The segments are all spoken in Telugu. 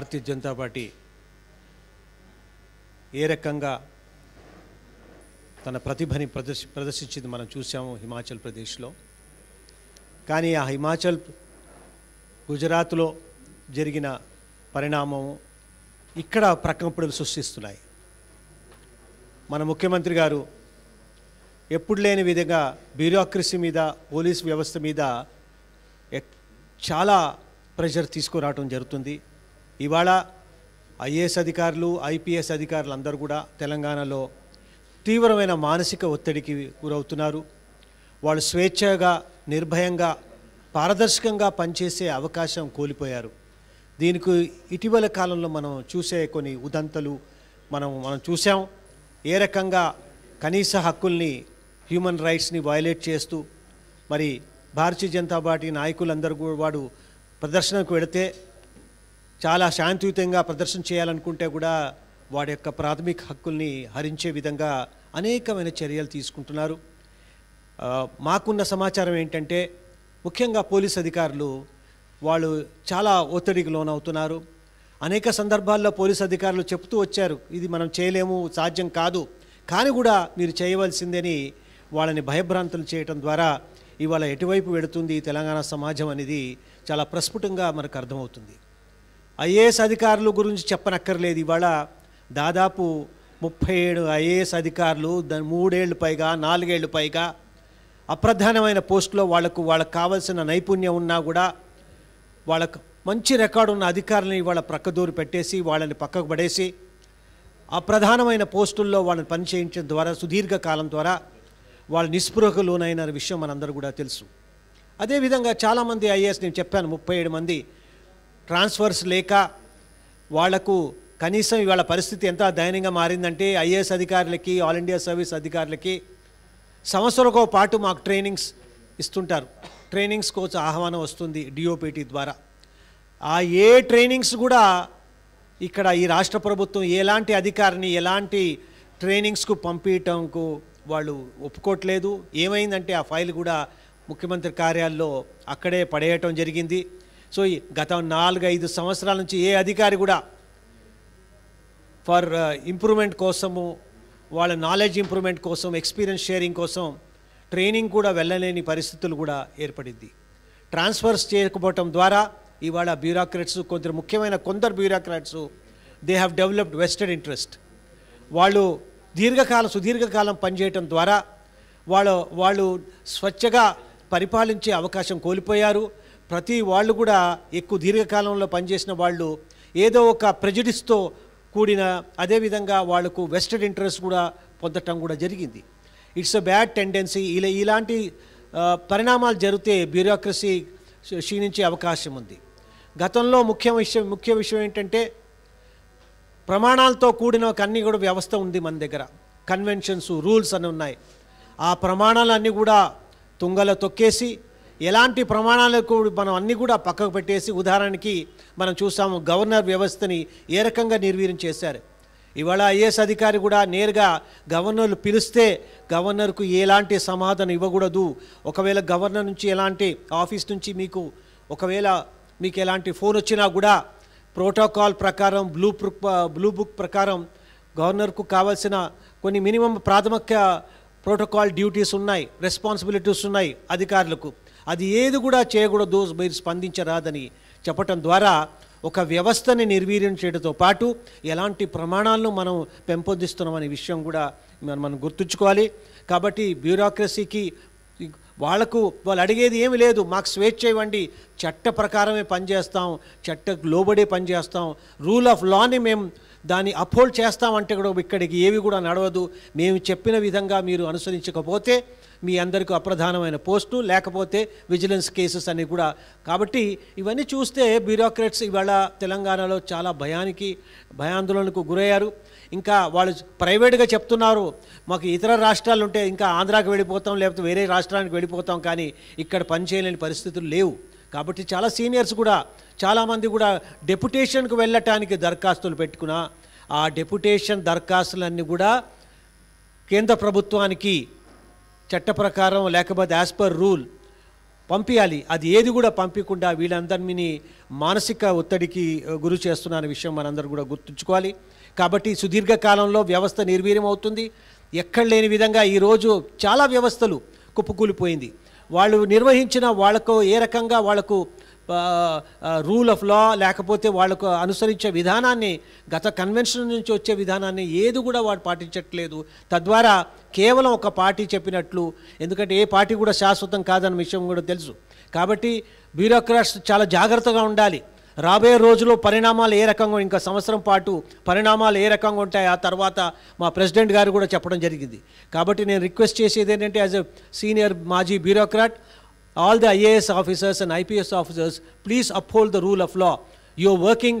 భారతీయ జనతా పార్టీ ఏ రకంగా తన ప్రతిభని ప్రదర్శి ప్రదర్శించింది మనం చూసాము హిమాచల్ ప్రదేశ్లో కానీ ఆ హిమాచల్ గుజరాత్లో జరిగిన పరిణామం ఇక్కడ ప్రక్కనప్పుడు సృష్టిస్తున్నాయి మన ముఖ్యమంత్రి గారు ఎప్పుడు లేని విధంగా బ్యూరోక్రసీ మీద పోలీస్ వ్యవస్థ మీద చాలా ప్రెషర్ తీసుకురావడం జరుగుతుంది ఇవాళ ఐఏఎస్ అధికారులు ఐపీఎస్ అధికారులు అందరూ కూడా తెలంగాణలో తీవ్రమైన మానసిక ఒత్తిడికి గురవుతున్నారు వాళ్ళు స్వేచ్ఛగా నిర్భయంగా పారదర్శకంగా పనిచేసే అవకాశం కోల్పోయారు దీనికి ఇటీవల కాలంలో మనం చూసే కొన్ని ఉదంతలు మనం మనం చూసాం ఏ రకంగా కనీస హక్కుల్ని హ్యూమన్ రైట్స్ని వయలేట్ చేస్తూ మరి భారతీయ జనతా పార్టీ నాయకులందరూ కూడా వాడు ప్రదర్శనకు వెళితే చాలా శాంతియుతంగా ప్రదర్శన చేయాలనుకుంటే కూడా వాడి యొక్క ప్రాథమిక హక్కుల్ని హరించే విధంగా అనేకమైన చర్యలు తీసుకుంటున్నారు మాకున్న సమాచారం ఏంటంటే ముఖ్యంగా పోలీస్ అధికారులు వాళ్ళు చాలా ఒత్తిడికి లోనవుతున్నారు అనేక సందర్భాల్లో పోలీస్ అధికారులు చెప్తూ వచ్చారు ఇది మనం చేయలేము సాధ్యం కాదు కానీ కూడా మీరు చేయవలసిందని వాళ్ళని భయభ్రాంతులు చేయటం ద్వారా ఇవాళ ఎటువైపు వెడుతుంది తెలంగాణ సమాజం అనేది చాలా ప్రస్ఫుటంగా మనకు అర్థమవుతుంది ఐఏఎస్ అధికారుల గురించి చెప్పనక్కర్లేదు ఇవాళ దాదాపు ముప్పై ఏడు ఐఏఎస్ అధికారులు మూడేళ్ళు పైగా నాలుగేళ్ళు పైగా అప్రధానమైన పోస్టులో వాళ్లకు వాళ్ళకు కావాల్సిన నైపుణ్యం ఉన్నా కూడా వాళ్ళకు మంచి రికార్డు ఉన్న అధికారులను ఇవాళ ప్రక్కదూరు పెట్టేసి వాళ్ళని పక్కకు పడేసి అప్రధానమైన పోస్టుల్లో వాళ్ళని పనిచేయించడం ద్వారా సుదీర్ఘకాలం ద్వారా వాళ్ళు నిస్పృహకు లోనైన విషయం మనందరూ కూడా తెలుసు అదేవిధంగా చాలామంది ఐఏఎస్ నేను చెప్పాను ముప్పై ఏడు మంది ట్రాన్స్ఫర్స్ లేక వాళ్లకు కనీసం ఇవాళ పరిస్థితి ఎంత దయనీయంగా మారిందంటే ఐఏఎస్ అధికారులకి ఆల్ ఇండియా సర్వీస్ అధికారులకి సంవత్సరంకో పాటు మాకు ట్రైనింగ్స్ ఇస్తుంటారు ట్రైనింగ్స్ కోచ్ ఆహ్వానం వస్తుంది డిఓపిటి ద్వారా ఆ ఏ ట్రైనింగ్స్ కూడా ఇక్కడ ఈ రాష్ట్ర ప్రభుత్వం ఎలాంటి అధికారిని ఎలాంటి ట్రైనింగ్స్కు పంపించటంకు వాళ్ళు ఒప్పుకోవట్లేదు ఏమైందంటే ఆ ఫైల్ కూడా ముఖ్యమంత్రి కార్యాల్లో అక్కడే పడేయటం జరిగింది సో ఈ గత నాలుగైదు సంవత్సరాల నుంచి ఏ అధికారి కూడా ఫర్ ఇంప్రూవ్మెంట్ uh, కోసము వాళ్ళ నాలెడ్జ్ ఇంప్రూవ్మెంట్ కోసం ఎక్స్పీరియన్స్ షేరింగ్ కోసం ట్రైనింగ్ కూడా వెళ్ళలేని పరిస్థితులు కూడా ఏర్పడింది ట్రాన్స్ఫర్స్ చేయకపోవటం ద్వారా ఇవాళ బ్యూరోక్రాట్స్ కొందరు ముఖ్యమైన కొందరు bureaucrats they have developed vested interest వాళ్ళు దీర్ఘకాలం సుదీర్ఘకాలం పనిచేయటం ద్వారా వాళ్ళు వాళ్ళు స్వచ్ఛగా పరిపాలించే అవకాశం కోల్పోయారు ప్రతి వాళ్ళు కూడా ఎక్కువ దీర్ఘకాలంలో పనిచేసిన వాళ్ళు ఏదో ఒక ప్రెజడిస్తో కూడిన అదేవిధంగా వాళ్లకు వెస్టెడ్ ఇంట్రెస్ట్ కూడా పొందటం కూడా జరిగింది ఇట్స్ అ బ్యాడ్ టెండెన్సీ ఇలా ఇలాంటి పరిణామాలు జరిగితే బ్యూరోక్రసీ క్షీణించే అవకాశం ఉంది గతంలో ముఖ్య విషయం ముఖ్య విషయం ఏంటంటే ప్రమాణాలతో కూడిన ఒక అన్ని కూడా వ్యవస్థ ఉంది మన దగ్గర కన్వెన్షన్స్ రూల్స్ అని ఉన్నాయి ఆ ప్రమాణాలన్నీ కూడా తుంగలో తొక్కేసి ఎలాంటి ప్రమాణాలకు మనం అన్నీ కూడా పక్కకు పెట్టేసి ఉదాహరణకి మనం చూసాము గవర్నర్ వ్యవస్థని ఏ రకంగా నిర్వీర్యం చేశారు ఇవాళ ఐఏఎస్ అధికారి కూడా నేరుగా గవర్నర్లు పిలిస్తే గవర్నర్కు ఎలాంటి సమాధానం ఇవ్వకూడదు ఒకవేళ గవర్నర్ నుంచి ఎలాంటి ఆఫీస్ నుంచి మీకు ఒకవేళ మీకు ఎలాంటి ఫోన్ వచ్చినా కూడా ప్రోటోకాల్ ప్రకారం బ్లూ బ్లూ బుక్ ప్రకారం గవర్నర్కు కావాల్సిన కొన్ని మినిమం ప్రాథమిక ప్రోటోకాల్ డ్యూటీస్ ఉన్నాయి రెస్పాన్సిబిలిటీస్ ఉన్నాయి అధికారులకు అది ఏది కూడా చేయకూడదు మీరు స్పందించరాదని చెప్పటం ద్వారా ఒక వ్యవస్థని నిర్వీర్యం చేయడంతో పాటు ఎలాంటి ప్రమాణాలను మనం పెంపొందిస్తున్నాం విషయం కూడా మనం మనం గుర్తుంచుకోవాలి కాబట్టి బ్యూరోక్రసీకి వాళ్లకు వాళ్ళు అడిగేది ఏమి లేదు మాకు స్వేచ్ఛ ఇవ్వండి చట్ట ప్రకారమే పనిచేస్తాం చట్టకు లోబడే పనిచేస్తాం రూల్ ఆఫ్ లాని మేము దాన్ని అప్హోల్డ్ చేస్తామంటే కూడా ఇక్కడికి ఏవి కూడా నడవదు మేము చెప్పిన విధంగా మీరు అనుసరించకపోతే మీ అందరికీ అప్రధానమైన పోస్టు లేకపోతే విజిలెన్స్ కేసెస్ అని కూడా కాబట్టి ఇవన్నీ చూస్తే బ్యూరోక్రాట్స్ ఇవాళ తెలంగాణలో చాలా భయానికి భయాందోళనకు గురయ్యారు ఇంకా వాళ్ళు ప్రైవేట్గా చెప్తున్నారు మాకు ఇతర రాష్ట్రాలు ఉంటే ఇంకా ఆంధ్రాకి వెళ్ళిపోతాం లేకపోతే వేరే రాష్ట్రానికి వెళ్ళిపోతాం కానీ ఇక్కడ పనిచేయలేని పరిస్థితులు లేవు కాబట్టి చాలా సీనియర్స్ కూడా చాలామంది కూడా డెప్యుటేషన్కు వెళ్ళటానికి దరఖాస్తులు పెట్టుకున్న ఆ డెప్యుటేషన్ దరఖాస్తులన్నీ కూడా కేంద్ర ప్రభుత్వానికి చట్ట ప్రకారం లేకపోతే యాజ్ పర్ రూల్ పంపించాలి అది ఏది కూడా పంపించకుండా వీళ్ళందరినీ మానసిక ఒత్తిడికి గురి చేస్తున్న విషయం మనందరూ కూడా గుర్తుంచుకోవాలి కాబట్టి సుదీర్ఘకాలంలో వ్యవస్థ నిర్వీర్యం అవుతుంది ఎక్కడ లేని విధంగా ఈరోజు చాలా వ్యవస్థలు కుప్పకూలిపోయింది వాళ్ళు నిర్వహించిన వాళ్ళకు ఏ రకంగా వాళ్ళకు రూల్ ఆఫ్ లా లేకపోతే వాళ్ళకు అనుసరించే విధానాన్ని గత కన్వెన్షన్ నుంచి వచ్చే విధానాన్ని ఏది కూడా వాడు పాటించట్లేదు తద్వారా కేవలం ఒక పార్టీ చెప్పినట్లు ఎందుకంటే ఏ పార్టీ కూడా శాశ్వతం కాదన్న విషయం కూడా తెలుసు కాబట్టి బ్యూరోక్రాట్స్ చాలా జాగ్రత్తగా ఉండాలి రాబోయే రోజులో పరిణామాలు ఏ రకంగా ఇంకా సంవత్సరం పాటు పరిణామాలు ఏ రకంగా ఉంటాయి ఆ తర్వాత మా ప్రెసిడెంట్ గారు కూడా చెప్పడం జరిగింది కాబట్టి నేను రిక్వెస్ట్ చేసేది ఏంటంటే యాజ్ ఎ సీనియర్ మాజీ bureaucrat all the IAS officers and IPS officers please uphold the rule of law your working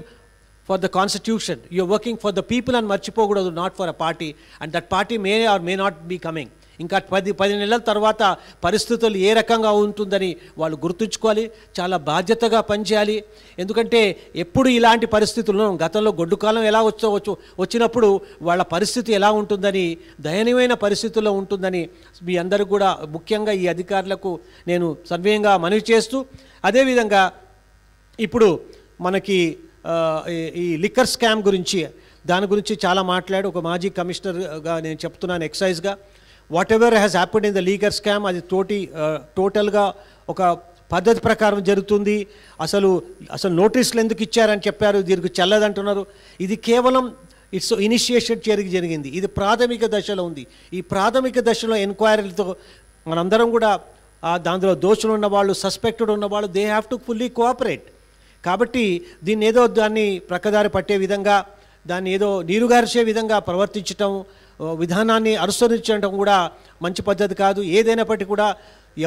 for the constitution you're working for the people అని మర్చిపోకూడదు not for a party and that party may or may not be coming ఇంకా పది పది నెలల తర్వాత పరిస్థితులు ఏ రకంగా ఉంటుందని వాళ్ళు గుర్తుంచుకోవాలి చాలా బాధ్యతగా పనిచేయాలి ఎందుకంటే ఎప్పుడు ఇలాంటి పరిస్థితులను గతంలో గొడ్డు కాలం ఎలా వచ్చు వచ్చినప్పుడు వాళ్ళ పరిస్థితి ఎలా ఉంటుందని దయనీయమైన పరిస్థితుల్లో ఉంటుందని మీ అందరూ కూడా ముఖ్యంగా ఈ అధికారులకు నేను సన్వయంగా మనవి చేస్తూ అదేవిధంగా ఇప్పుడు మనకి ఈ లిక్కర్ స్కామ్ గురించి దాని గురించి చాలా మాట్లాడు ఒక మాజీ కమిషనర్గా నేను చెప్తున్నాను ఎక్సైజ్గా whatever has happened in the liquor scam అది తోటి టోటల్గా ఒక పద్ధతి ప్రకారం జరుగుతుంది అసలు అసలు నోటీసులు ఎందుకు ఇచ్చారని చెప్పారు దీనికి చల్లదంటున్నారు ఇది కేవలం ఇట్స్ ఇనిషియేషన్ చేరికి జరిగింది ఇది ప్రాథమిక దశలో ఉంది ఈ ప్రాథమిక దశలో ఎంక్వైరీలతో మనందరం కూడా దాంట్లో దోషులు ఉన్నవాళ్ళు సస్పెక్టెడ్ ఉన్నవాళ్ళు they have to fully cooperate కాబట్టి దీన్ని ఏదో దాన్ని ప్రక్కదారి పట్టే విధంగా దాన్ని ఏదో నీరుగార్చే విధంగా ప్రవర్తించటం విధానాన్ని అనుసరించడం కూడా మంచి పద్ధతి కాదు ఏదైనప్పటికీ కూడా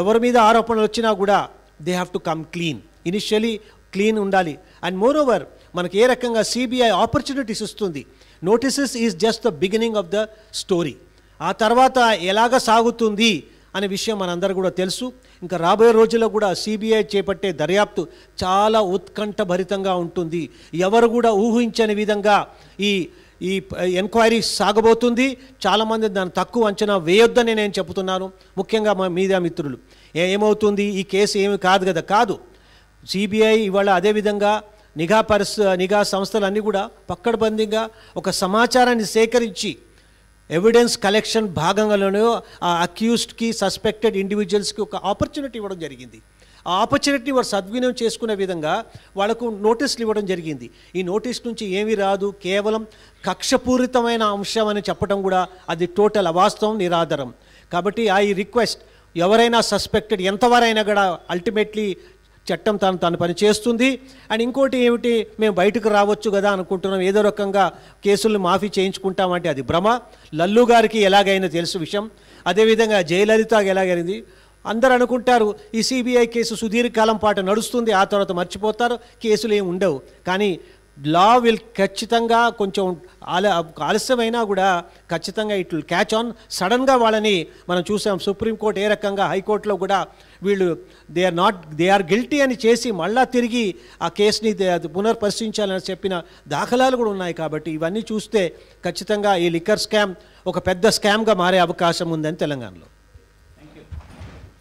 ఎవరి మీద ఆరోపణలు వచ్చినా కూడా they have to come clean initially clean ఉండాలి అండ్ మోర్ ఓవర్ మనకి ఏ రకంగా సిబిఐ ఆపర్చునిటీస్ ఇస్తుంది notices is just the beginning of the story ఆ తర్వాత ఎలాగ సాగుతుంది అనే విషయం మనందరూ కూడా తెలుసు ఇంకా రాబోయే రోజుల్లో కూడా సిబిఐ చేపట్టే దర్యాప్తు చాలా ఉత్కంఠభరితంగా ఉంటుంది ఎవరు కూడా ఊహించని విధంగా ఈ ఈ ఎంక్వైరీ సాగబోతుంది చాలామంది దాన్ని తక్కువ అంచనా వేయొద్దని నేను చెబుతున్నాను ముఖ్యంగా మా మీద మిత్రులు ఏమవుతుంది ఈ కేసు ఏమి కాదు కదా కాదు సిబిఐ ఇవాళ అదేవిధంగా నిఘా పరిస నిఘా సంస్థలన్నీ కూడా పక్కడబందీగా ఒక సమాచారాన్ని సేకరించి ఎవిడెన్స్ కలెక్షన్ భాగంగానే ఆ అక్యూస్డ్కి సస్పెక్టెడ్ ఇండివిజువల్స్కి ఒక ఆపర్చునిటీ ఇవ్వడం జరిగింది ఆ ఆపర్చునిటీ వారు సద్వినియోగం చేసుకునే విధంగా వాళ్ళకు నోటీసులు ఇవ్వడం జరిగింది ఈ నోటీస్ నుంచి ఏమీ రాదు కేవలం కక్షపూరితమైన అంశం అని చెప్పడం కూడా అది టోటల్ అవాస్తవం నిరాధారం కాబట్టి ఐ రిక్వెస్ట్ ఎవరైనా సస్పెక్టెడ్ ఎంతవరైనా కూడా అల్టిమేట్లీ చట్టం తను తను పని చేస్తుంది అండ్ ఇంకోటి ఏమిటి మేము బయటకు రావచ్చు కదా అనుకుంటున్నాం ఏదో రకంగా కేసులను మాఫీ చేయించుకుంటామంటే అది భ్రమ లల్లు గారికి ఎలాగైనా తెలుసు విషయం అదేవిధంగా జయలలిత ఎలాగైంది అందరు అనుకుంటారు ఈ సిబిఐ కేసు సుదీర్ఘకాలం పాటు నడుస్తుంది ఆ తర్వాత మర్చిపోతారు కేసులు ఏమి ఉండవు కానీ లా విల్ ఖచ్చితంగా కొంచెం ఆల ఆలస్యమైనా కూడా ఖచ్చితంగా ఇట్ విల్ క్యాచ్ ఆన్ సడన్గా వాళ్ళని మనం చూసాం సుప్రీంకోర్టు ఏ రకంగా హైకోర్టులో కూడా వీళ్ళు they are not they are guilty అని చేసి మళ్ళా తిరిగి ఆ కేసుని పునర్పరిశీలించాలని చెప్పిన దాఖలాలు కూడా ఉన్నాయి కాబట్టి ఇవన్నీ చూస్తే ఖచ్చితంగా ఈ లిక్కర్ స్కామ్ ఒక పెద్ద స్కామ్గా మారే అవకాశం ఉందని తెలంగాణలో